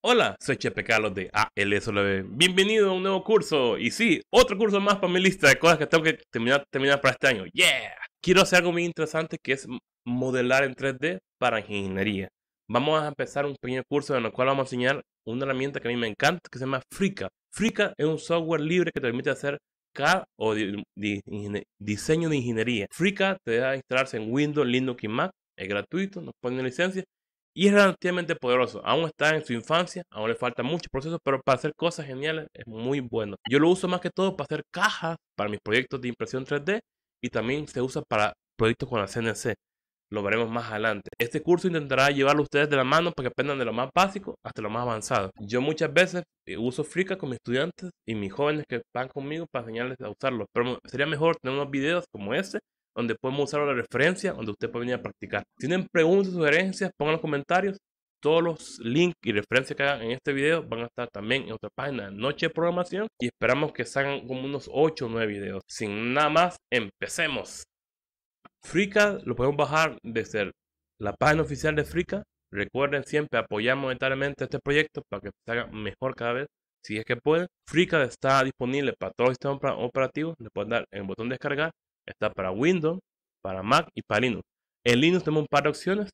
Hola, soy Chepe Carlos de ALSLB. Bienvenido a un nuevo curso. Y sí, otro curso más para mi lista de cosas que tengo que terminar, terminar para este año. ¡Yeah! Quiero hacer algo muy interesante que es modelar en 3D para ingeniería. Vamos a empezar un pequeño curso en el cual vamos a enseñar una herramienta que a mí me encanta que se llama Frika. Frika es un software libre que te permite hacer CAD o diseño de ingeniería. Frika te deja instalarse en Windows, Linux y Mac. Es gratuito, nos ponen licencia y es relativamente poderoso. Aún está en su infancia, aún le falta mucho proceso, pero para hacer cosas geniales es muy bueno. Yo lo uso más que todo para hacer cajas para mis proyectos de impresión 3D y también se usa para proyectos con la CNC. Lo veremos más adelante. Este curso intentará llevarlo a ustedes de la mano para que aprendan de lo más básico hasta lo más avanzado. Yo muchas veces eh, uso frica con mis estudiantes y mis jóvenes que van conmigo para enseñarles a usarlo. Pero sería mejor tener unos videos como este donde podemos usar la referencia, donde usted puede venir a practicar. tienen preguntas, sugerencias, pongan en los comentarios. Todos los links y referencias que hagan en este video van a estar también en otra página Noche de Programación y esperamos que salgan como unos 8 o 9 videos. Sin nada más, empecemos. FreeCAD lo podemos bajar desde la página oficial de FreeCAD. Recuerden siempre apoyar monetariamente este proyecto para que se haga mejor cada vez si es que pueden. FreeCAD está disponible para todos los sistemas operativos. Le pueden dar en el botón descargar Está para Windows, para Mac y para Linux. En Linux tenemos un par de opciones.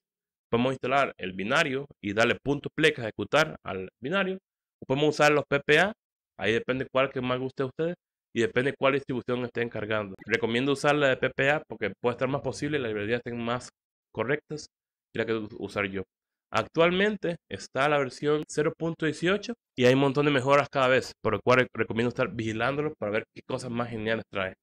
Podemos instalar el binario y darle punto pleca a ejecutar al binario. O podemos usar los PPA. Ahí depende cuál que más guste a ustedes y depende cuál distribución estén cargando. Recomiendo usar la de PPA porque puede estar más posible, las librerías estén más correctas y la que usar yo. Actualmente está la versión 0.18 y hay un montón de mejoras cada vez, por lo cual recomiendo estar vigilándolo para ver qué cosas más geniales trae.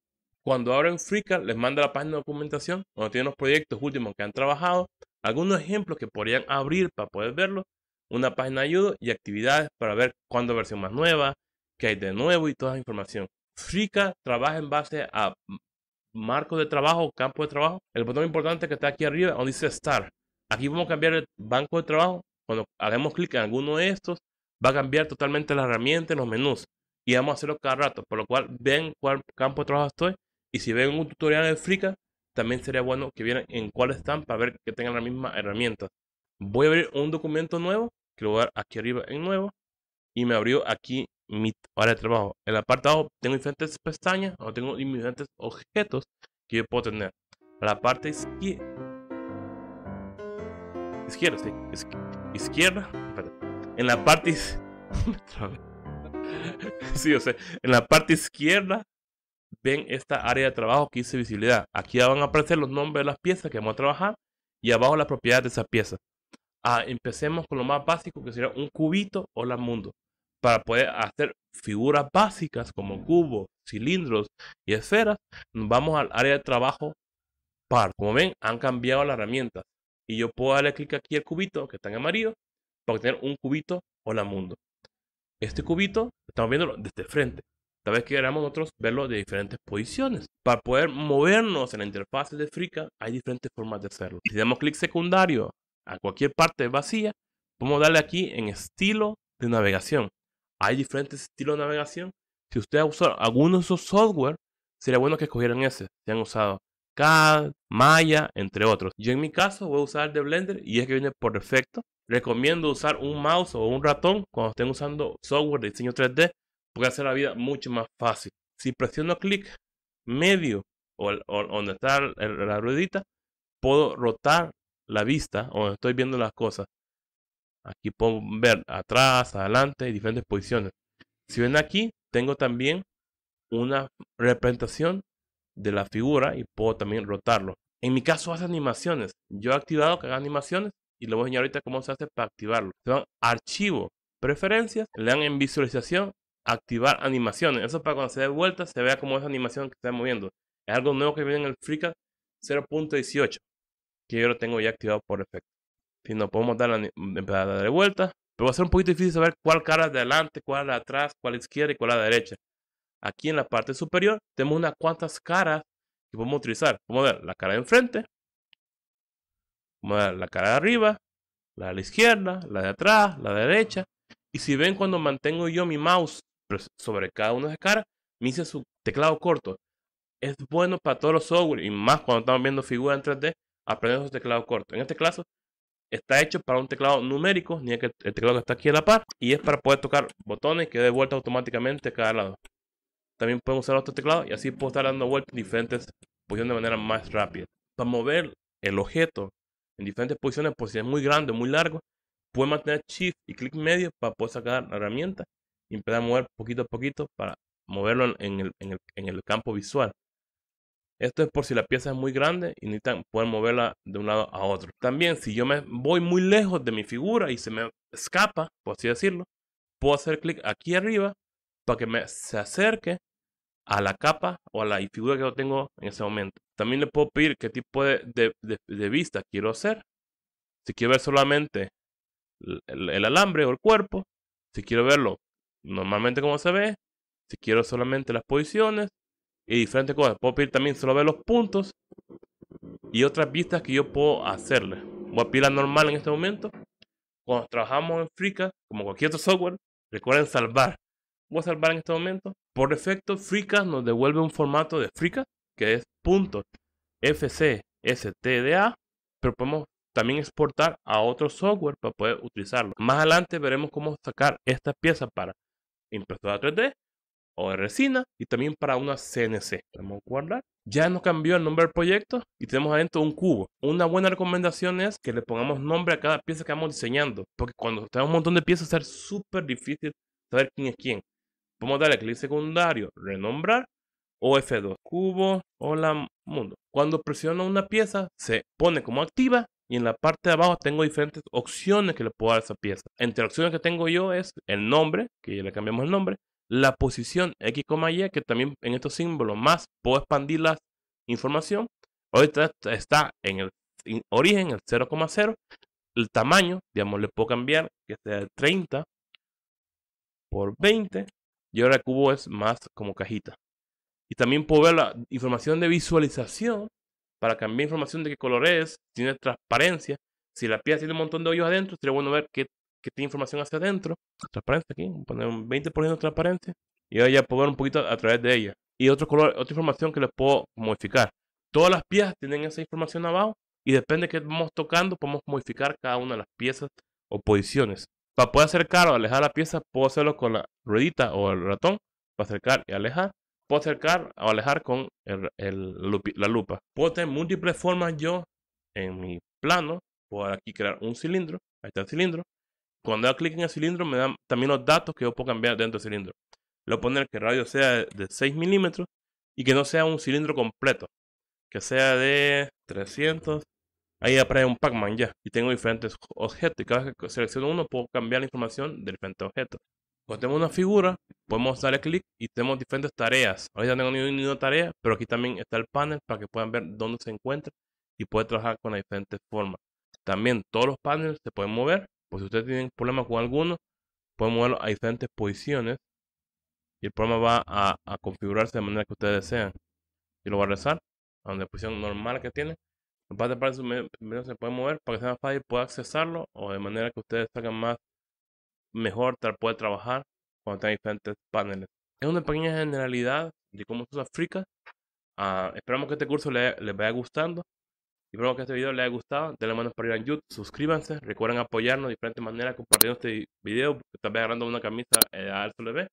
Cuando abren FreeCAD, les manda la página de documentación donde tienen los proyectos últimos que han trabajado, algunos ejemplos que podrían abrir para poder verlo, una página de ayuda y actividades para ver cuándo versión más nueva, qué hay de nuevo y toda la información. FreeCAD trabaja en base a marco de trabajo, campo de trabajo. El botón importante que está aquí arriba, donde dice Start. Aquí vamos a cambiar el banco de trabajo. Cuando hagamos clic en alguno de estos, va a cambiar totalmente la herramienta, los menús. Y vamos a hacerlo cada rato, por lo cual ven cuál campo de trabajo estoy y si ven un tutorial de Flickr, también sería bueno que vieran en cuál están para ver que tengan la misma herramienta. Voy a abrir un documento nuevo, que lo voy a dar aquí arriba en nuevo, y me abrió aquí mi área de trabajo. En la parte de abajo tengo diferentes pestañas, o tengo diferentes objetos que yo puedo tener. La parte izquierda, izquierda, sí, izquierda, en la parte, sí, o sea, en la parte izquierda ven esta área de trabajo que hice visibilidad. Aquí van a aparecer los nombres de las piezas que vamos a trabajar y abajo las propiedades de esas piezas. Ah, empecemos con lo más básico que sería un cubito o la mundo. Para poder hacer figuras básicas como cubos, cilindros y esferas, vamos al área de trabajo par. Como ven, han cambiado la herramienta. Y yo puedo darle clic aquí al cubito que está en amarillo para obtener un cubito o la Mundo. Este cubito estamos viendo desde el frente. Tal vez queramos nosotros verlo de diferentes posiciones. Para poder movernos en la interfaz de Frica, hay diferentes formas de hacerlo. Si damos clic secundario a cualquier parte vacía, podemos darle aquí en estilo de navegación. Hay diferentes estilos de navegación. Si usted ha usado alguno de esos software, sería bueno que escogieran ese. Si han usado CAD, Maya, entre otros. Yo en mi caso voy a usar el de Blender y es que viene por defecto. Recomiendo usar un mouse o un ratón cuando estén usando software de diseño 3D Puede hacer la vida mucho más fácil. Si presiono clic medio o, donde está la ruedita, puedo rotar la vista o estoy viendo las cosas. Aquí puedo ver atrás, adelante y diferentes posiciones. Si ven aquí, tengo también una representación de la figura y puedo también rotarlo. En mi caso hace animaciones. Yo he activado que haga animaciones y le voy a enseñar ahorita cómo se hace para activarlo. Se van archivo, preferencias, le dan en visualización activar animaciones. Eso para cuando se dé vuelta, se vea como esa animación que está moviendo. Es algo nuevo que viene en el FreeCAD 0.18, que yo lo tengo ya activado por defecto. Si no podemos dar la a darle vuelta, pero va a ser un poquito difícil saber cuál cara de adelante, cuál de atrás, cuál izquierda y cuál la derecha. Aquí en la parte superior tenemos unas cuantas caras que podemos utilizar. a ver la cara de enfrente, a ver la cara de arriba, la de la izquierda, la de atrás, la de derecha. Y si ven cuando mantengo yo mi mouse sobre cada una de caras me hice su teclado corto. Es bueno para todos los software y más cuando estamos viendo figuras en 3D, aprender su teclado corto. En este caso, está hecho para un teclado numérico, ni el, teclado que está aquí a la par, y es para poder tocar botones que de vuelta automáticamente a cada lado. También podemos usar otro teclado y así puedo estar dando vueltas en diferentes posiciones de manera más rápida. Para mover el objeto en diferentes posiciones, por pues si es muy grande o muy largo, puede mantener Shift y clic medio para poder sacar la herramienta y empezar a mover poquito a poquito para moverlo en el, campo visual. Esto es por si la pieza es muy grande y necesitan poder moverla de un lado a otro. También si yo me voy muy lejos de mi figura y se me escapa, por así decirlo, puedo hacer clic aquí arriba para que me se acerque a la capa o a la figura que yo tengo en ese momento. También le puedo pedir qué tipo de, vista quiero hacer. Si quiero ver solamente el alambre o el cuerpo, si quiero verlo Normalmente como se ve, si quiero solamente las posiciones y diferentes cosas. Puedo pedir también solo ver los puntos y otras vistas que yo puedo hacerle. Voy a pedir normal en este momento. Cuando trabajamos en Frica, como cualquier otro software, recuerden salvar. Voy a salvar en este momento. Por defecto, Frica nos devuelve un formato de Frica que es .fcstda, pero podemos también exportar a otro software para poder utilizarlo. Más adelante veremos cómo sacar esta pieza para impresora 3D o de resina y también para una CNC. Vamos a guardar. Ya nos cambió el nombre del proyecto y tenemos adentro un cubo. Una buena recomendación es que le pongamos nombre a cada pieza que vamos diseñando, porque cuando tenemos un montón de piezas es súper difícil saber quién es quién. Vamos a darle clic secundario, renombrar o F2, cubo, hola mundo. Cuando presiono una pieza se pone como activa y en la parte de abajo tengo diferentes opciones que le puedo dar a esa pieza. Entre opciones que tengo yo es el nombre, que ya le cambiamos el nombre, la posición X, Y, que también en estos símbolos más puedo expandir la información. Ahorita está en el origen, el 0,0. El tamaño, digamos, le puedo cambiar que sea de 30 por 20. Y ahora el cubo es más como cajita. Y también puedo ver la información de visualización para cambiar información de qué color es, tiene transparencia. Si la pieza tiene un montón de hoyos adentro, sería bueno ver qué, tiene información hacia adentro. Transparencia aquí, poner un 20% de transparencia. Y ahora ya puedo ver un poquito a, través de ella. Y otro color, otra información que les puedo modificar. Todas las piezas tienen esa información abajo y depende de qué vamos tocando, podemos modificar cada una de las piezas o posiciones. Para poder acercar o alejar la pieza, puedo hacerlo con la ruedita o el ratón para acercar y alejar puedo acercar o alejar con la lupa. Puedo tener múltiples formas yo en mi plano. Puedo aquí crear un cilindro. Ahí está el cilindro. Cuando hago clic en el cilindro me dan también los datos que yo puedo cambiar dentro del cilindro. Le poner que el radio sea de, 6 milímetros y que no sea un cilindro completo. Que sea de 300. Ahí aparece un Pac-Man ya. Y tengo diferentes objetos. Y cada vez que selecciono uno puedo cambiar la información de diferentes objetos tenemos una figura, podemos darle clic y tenemos diferentes tareas. Ahorita ya tengo una tarea, pero aquí también está el panel para que puedan ver dónde se encuentra y puede trabajar con diferentes formas. También todos los paneles se pueden mover, por pues si ustedes tienen problemas con alguno, pueden moverlo a diferentes posiciones y el programa va a, configurarse de manera que ustedes desean. Y lo va a rezar a donde posición normal que tiene. En parte se puede mover para que sea más fácil poder accesarlo o de manera que ustedes hagan más mejor tal puede trabajar cuando tenga diferentes paneles. Es una pequeña generalidad de cómo se usa FreeCAD. Ah, esperamos que este curso les vaya gustando. Y espero que este video les haya gustado. Denle manos para ir en YouTube. Suscríbanse. Recuerden apoyarnos de diferentes maneras compartiendo este video. también agarrando una camisa eh, de ALSLB.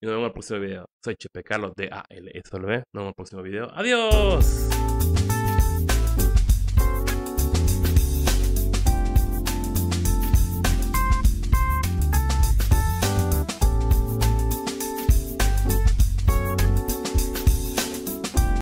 Y nos vemos en el próximo video. Soy Chepe Carlos de ALSLB. Nos vemos en el próximo video. ¡Adiós!